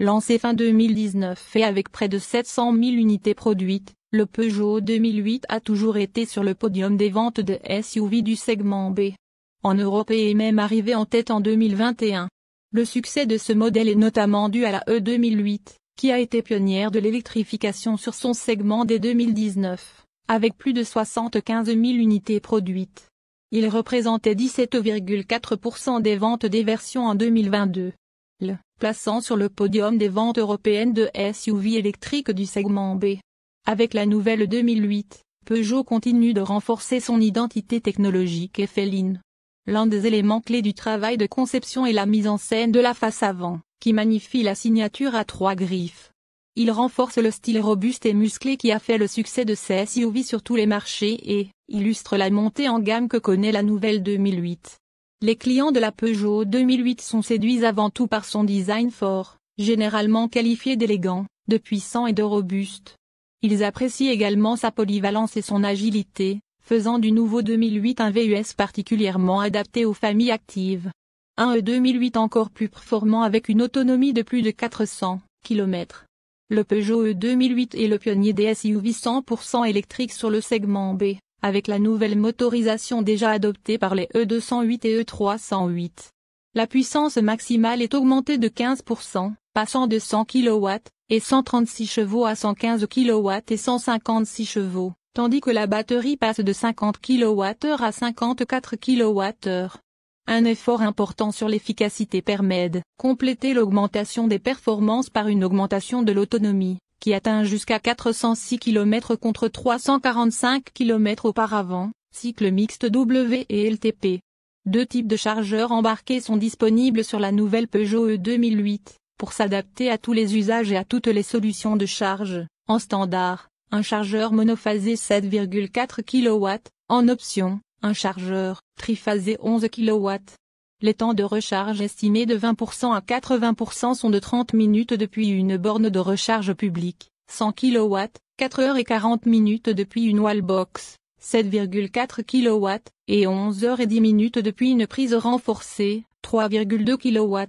Lancé fin 2019 et avec près de 700 000 unités produites, le Peugeot 2008 a toujours été sur le podium des ventes de SUV du segment B. En Europe et est même arrivé en tête en 2021. Le succès de ce modèle est notamment dû à la E2008, qui a été pionnière de l'électrification sur son segment dès 2019, avec plus de 75 000 unités produites. Il représentait 17,4% des ventes des versions en 2022. Le plaçant sur le podium des ventes européennes de SUV électriques du segment B. Avec la nouvelle 2008, Peugeot continue de renforcer son identité technologique et féline. L'un des éléments clés du travail de conception est la mise en scène de la face avant qui magnifie la signature à trois griffes. Il renforce le style robuste et musclé qui a fait le succès de ses SUV sur tous les marchés et illustre la montée en gamme que connaît la nouvelle 2008. Les clients de la Peugeot 2008 sont séduits avant tout par son design fort, généralement qualifié d'élégant, de puissant et de robuste. Ils apprécient également sa polyvalence et son agilité, faisant du nouveau 2008 un VUS particulièrement adapté aux familles actives. Un e 2008 encore plus performant avec une autonomie de plus de 400 km. Le Peugeot E2008 est le pionnier des SUV 100% électrique sur le segment B, avec la nouvelle motorisation déjà adoptée par les E208 et E308. La puissance maximale est augmentée de 15%, passant de 100 kW et 136 chevaux à 115 kW et 156 chevaux, tandis que la batterie passe de 50 kWh à 54 kWh. Un effort important sur l'efficacité permet de compléter l'augmentation des performances par une augmentation de l'autonomie, qui atteint jusqu'à 406 km contre 345 km auparavant, cycle mixte W et LTP. Deux types de chargeurs embarqués sont disponibles sur la nouvelle Peugeot E 2008, pour s'adapter à tous les usages et à toutes les solutions de charge. En standard, un chargeur monophasé 7,4 kW, en option, un chargeur, triphasé 11 kW. Les temps de recharge estimés de 20% à 80% sont de 30 minutes depuis une borne de recharge publique, 100 kW, 4h40 minutes depuis une wallbox, 7,4 kW, et 11h10 minutes depuis une prise renforcée, 3,2 kW.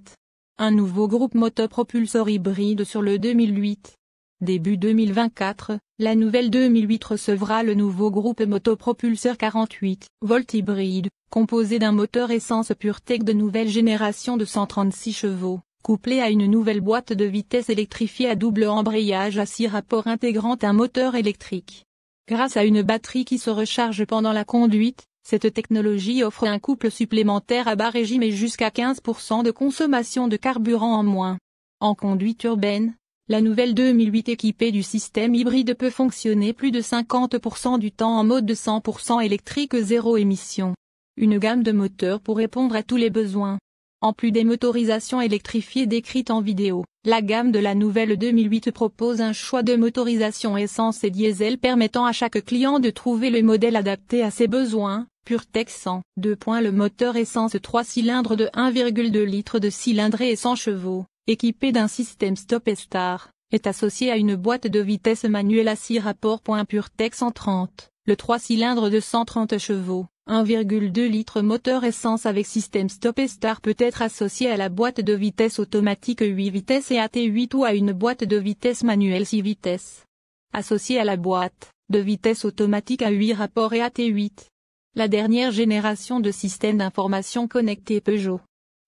Un nouveau groupe motopropulseur hybride sur le 2008. Début 2024, la nouvelle 2008 recevra le nouveau groupe Motopropulseur 48 Volt hybride, composé d'un moteur essence PureTech de nouvelle génération de 136 chevaux, couplé à une nouvelle boîte de vitesse électrifiée à double embrayage à 6 rapports intégrant un moteur électrique. Grâce à une batterie qui se recharge pendant la conduite, cette technologie offre un couple supplémentaire à bas régime et jusqu'à 15% de consommation de carburant en moins. En conduite urbaine, la nouvelle 2008 équipée du système hybride peut fonctionner plus de 50% du temps en mode de 100% électrique zéro émission. Une gamme de moteurs pour répondre à tous les besoins. En plus des motorisations électrifiées décrites en vidéo, la gamme de la nouvelle 2008 propose un choix de motorisation essence et diesel permettant à chaque client de trouver le modèle adapté à ses besoins, PureTech 100. Le moteur essence 3 cylindres de 1,2 litre de cylindrée et 100 chevaux équipé d'un système Stop et Start, est associé à une boîte de vitesse manuelle à 6 rapports PureTech 130, le 3 cylindres de 130 chevaux. 1,2 litre moteur essence avec système stop et start peut être associé à la boîte de vitesse automatique 8 vitesses et AT8 ou à une boîte de vitesse manuelle 6 vitesses. Associé à la boîte de vitesse automatique à 8 rapports et AT8. La dernière génération de système d'information connecté Peugeot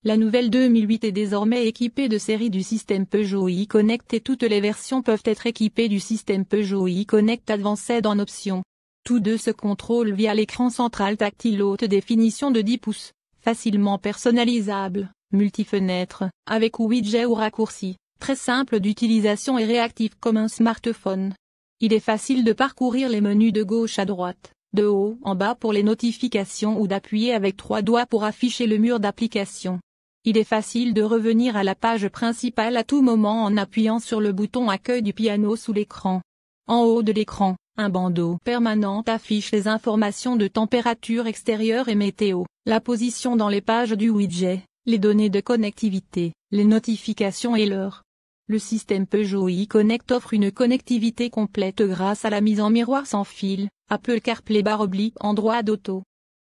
la nouvelle 2008 est désormais équipée de série du système Peugeot e-Connect et toutes les versions peuvent être équipées du système Peugeot e-Connect Advanced en option. Tous deux se contrôlent via l'écran central tactile haute définition de 10 pouces, facilement personnalisable, multifenêtre, avec widget ou raccourci, très simple d'utilisation et réactif comme un smartphone. Il est facile de parcourir les menus de gauche à droite de haut en bas pour les notifications ou d'appuyer avec trois doigts pour afficher le mur d'application. Il est facile de revenir à la page principale à tout moment en appuyant sur le bouton accueil du piano sous l'écran. En haut de l'écran, un bandeau permanent affiche les informations de température extérieure et météo, la position dans les pages du widget, les données de connectivité, les notifications et l'heure. Le système Peugeot e-Connect offre une connectivité complète grâce à la mise en miroir sans fil, Apple CarPlay barre oblique droit d'auto.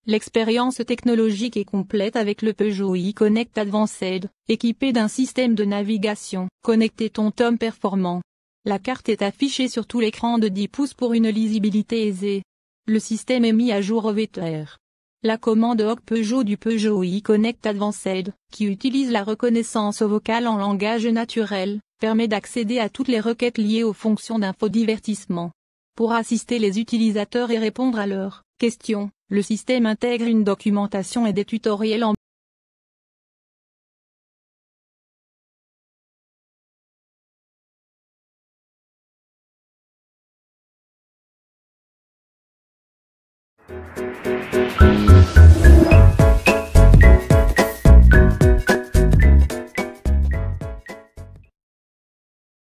L'expérience technologique est complète avec le Peugeot e-Connect Advanced, équipé d'un système de navigation. Connectez ton tome performant. La carte est affichée sur tout l'écran de 10 pouces pour une lisibilité aisée. Le système est mis à jour au VTR. La commande HOC Peugeot du Peugeot e-Connect Advanced, qui utilise la reconnaissance vocale en langage naturel, permet d'accéder à toutes les requêtes liées aux fonctions d'infodivertissement. Pour assister les utilisateurs et répondre à leurs questions, le système intègre une documentation et des tutoriels en